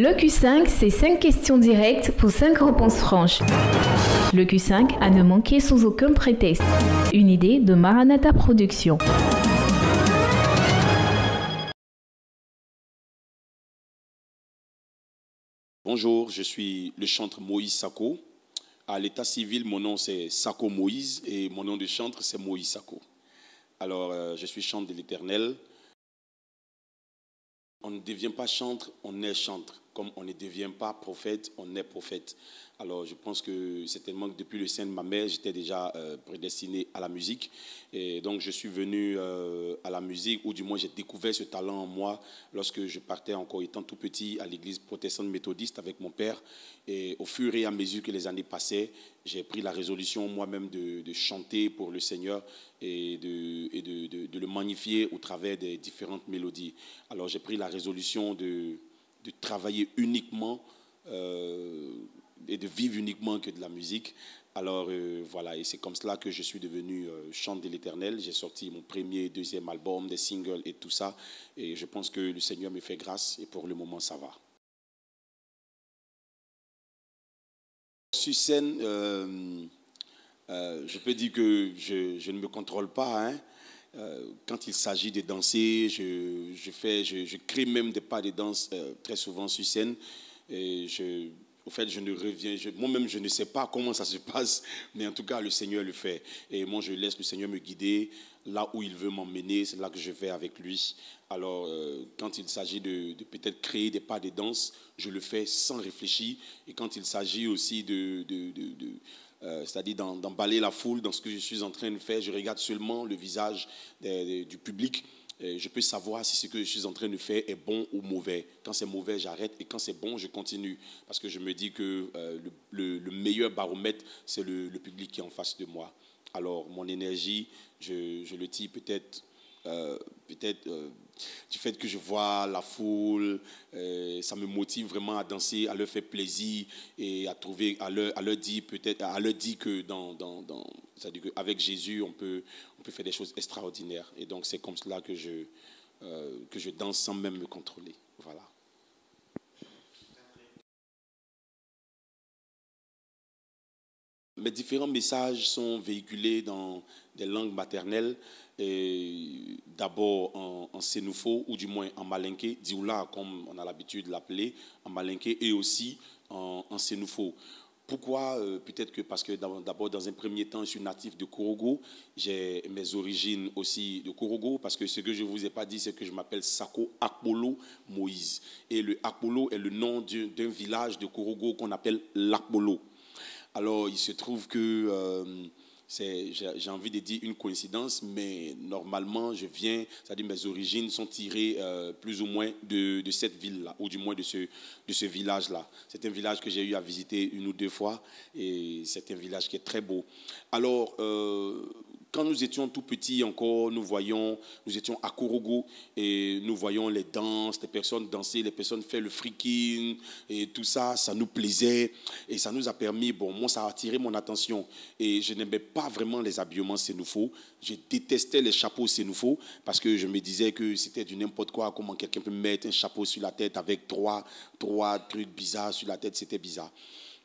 Le Q5, c'est 5 questions directes pour 5 réponses franches. Le Q5 à ne manquer sous aucun prétexte. Une idée de Maranatha Productions. Bonjour, je suis le chantre Moïse Sako. À l'état civil, mon nom c'est Sako Moïse et mon nom de chantre c'est Moïse Sako. Alors, euh, je suis chantre de l'Éternel. On ne devient pas chantre, on est chantre comme on ne devient pas prophète, on est prophète. Alors je pense que certainement que depuis le sein de ma mère, j'étais déjà euh, prédestiné à la musique. Et donc je suis venu euh, à la musique, ou du moins j'ai découvert ce talent en moi lorsque je partais encore étant tout petit à l'église protestante méthodiste avec mon père. Et au fur et à mesure que les années passaient, j'ai pris la résolution moi-même de, chanter pour le Seigneur et, de, et de le magnifier au travers des différentes mélodies. Alors j'ai pris la résolution de de travailler uniquement euh, et de vivre uniquement que de la musique. Alors euh, voilà, et c'est comme cela que je suis devenu chanteur Chant de l'Éternel. J'ai sorti mon premier et deuxième album, des singles et tout ça. Et je pense que le Seigneur me fait grâce et pour le moment ça va. Sur scène, euh, je peux dire que je, je ne me contrôle pas. Hein. Euh, quand il s'agit de danser, je, je fais, je, crée même des pas de danse euh, très souvent sur scène. Et je, au fait, je ne reviens, moi-même, je ne sais pas comment ça se passe, mais en tout cas, le Seigneur le fait. Et moi, je laisse le Seigneur me guider là où il veut m'emmener, c'est là que je vais avec lui. Alors, euh, quand il s'agit de, peut-être créer des pas de danse, je le fais sans réfléchir. Et quand il s'agit aussi de, de, de euh, c'est-à-dire d'emballer la foule dans ce que je suis en train de faire. Je regarde seulement le visage du public. je peux savoir si ce que je suis en train de faire est bon ou mauvais. Quand c'est mauvais, j'arrête et quand c'est bon, je continue. Parce que je me dis que euh, le, meilleur baromètre, c'est le, public qui est en face de moi. Alors, mon énergie, je, le dis peut-être euh, peut-être euh, du fait que je vois la foule, euh, ça me motive vraiment à danser, à leur faire plaisir et à trouver, à leur, à leur dire peut-être, à leur dire que dans, dans, dans qu'avec Jésus, on peut, on peut faire des choses extraordinaires. Et donc c'est comme cela que je, que je danse sans même me contrôler. Voilà. mes différents messages sont véhiculés dans des langues maternelles, d'abord en, en sénoufo, ou du moins en malinké, dioula comme on a l'habitude de l'appeler, en malinké et aussi en, en sénoufo. Pourquoi euh, Peut-être que parce que d'abord, dans un premier temps, je suis natif de Korogo. J'ai mes origines aussi de Korogo, parce que ce que je ne vous ai pas dit, c'est que je m'appelle Sako Akbolo Moïse. Et le Akbolo est le nom d'un village de Korogo qu'on appelle l'Akbolo. Alors, il se trouve que euh, j'ai envie de dire une coïncidence, mais normalement, je viens, c'est-à-dire mes origines sont tirées euh, plus ou moins de, cette ville-là, ou du moins de ce, village-là. C'est un village que j'ai eu à visiter une ou deux fois, et c'est un village qui est très beau. Alors, euh, quand nous étions tout petits encore, nous voyons, nous étions à Korogo et nous voyons les danses, les personnes danser, les personnes faire le freaking et tout ça, ça nous plaisait et ça nous a permis, bon, moi ça a attiré mon attention et je n'aimais pas vraiment les habillements Sénoufo. Je détestais les chapeaux Sénoufo parce que je me disais que c'était du n'importe quoi, comment quelqu'un peut mettre un chapeau sur la tête avec trois, trois trucs bizarres sur la tête, c'était bizarre.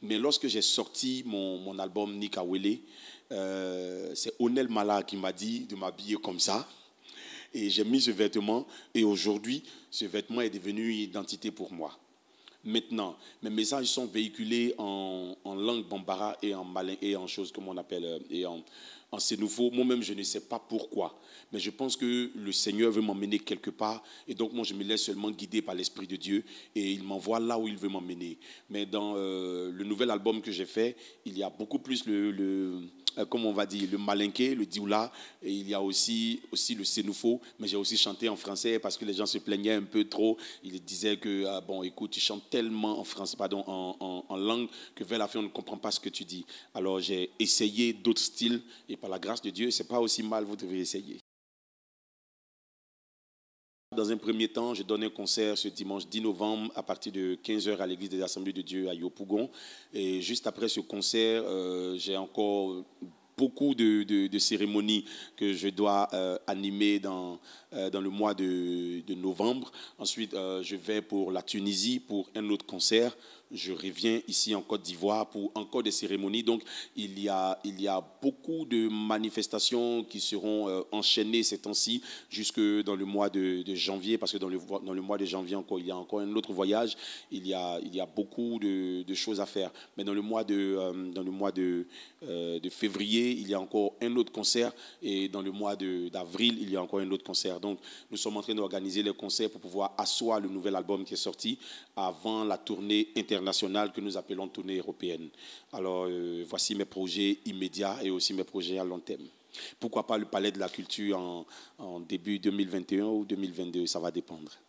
Mais lorsque j'ai sorti mon, album Nikawele, euh, c'est Onel Mala qui m'a dit de m'habiller comme ça. Et j'ai mis ce vêtement. Et aujourd'hui, ce vêtement est devenu une identité pour moi maintenant. Mes messages sont véhiculés en, langue bambara et en et en choses comme on appelle euh, et en, ces nouveaux. Moi-même, je ne sais pas pourquoi, mais je pense que le Seigneur veut m'emmener quelque part et donc moi, je me laisse seulement guider par l'Esprit de Dieu et il m'envoie là où il veut m'emmener. Mais dans euh, le nouvel album que j'ai fait, il y a beaucoup plus le euh, comme on va dire, le malinqué, le dioula, et il y a aussi, aussi le sénoufo, mais j'ai aussi chanté en français parce que les gens se plaignaient un peu trop. Ils disaient que, ah, bon, écoute, tu chantes tellement en français, pardon, en, langue, que vers la fin, on ne comprend pas ce que tu dis. Alors j'ai essayé d'autres styles, et par la grâce de Dieu, c'est pas aussi mal, vous devez essayer. Dans un premier temps, je donne un concert ce dimanche 10 novembre à partir de 15h à l'église des Assemblées de Dieu à Yopougon. Et juste après ce concert, euh, j'ai encore beaucoup de, cérémonies que je dois euh, animer euh, dans, le mois de, novembre. Ensuite, je vais pour la Tunisie pour un autre concert. Je reviens ici en Côte d'Ivoire pour encore des cérémonies. Donc, il y a, il y a beaucoup de manifestations qui seront euh, enchaînées ces temps-ci jusque dans le mois de, janvier, parce que dans le, dans le mois de janvier encore, il y a encore un autre voyage. Il y a, il y a beaucoup de, choses à faire. Mais dans le mois de, euh, dans le mois de, euh, de février, il y a encore un autre concert. Et dans le mois d'avril, il y a encore un autre concert. Donc, nous sommes en train d'organiser les concerts pour pouvoir asseoir le nouvel album qui est sorti avant la tournée internationale que nous appelons tournée européenne. Alors euh, voici mes projets immédiats et aussi mes projets à long terme. Pourquoi pas le Palais de la Culture en, en début 2021 ou 2022, ça va dépendre.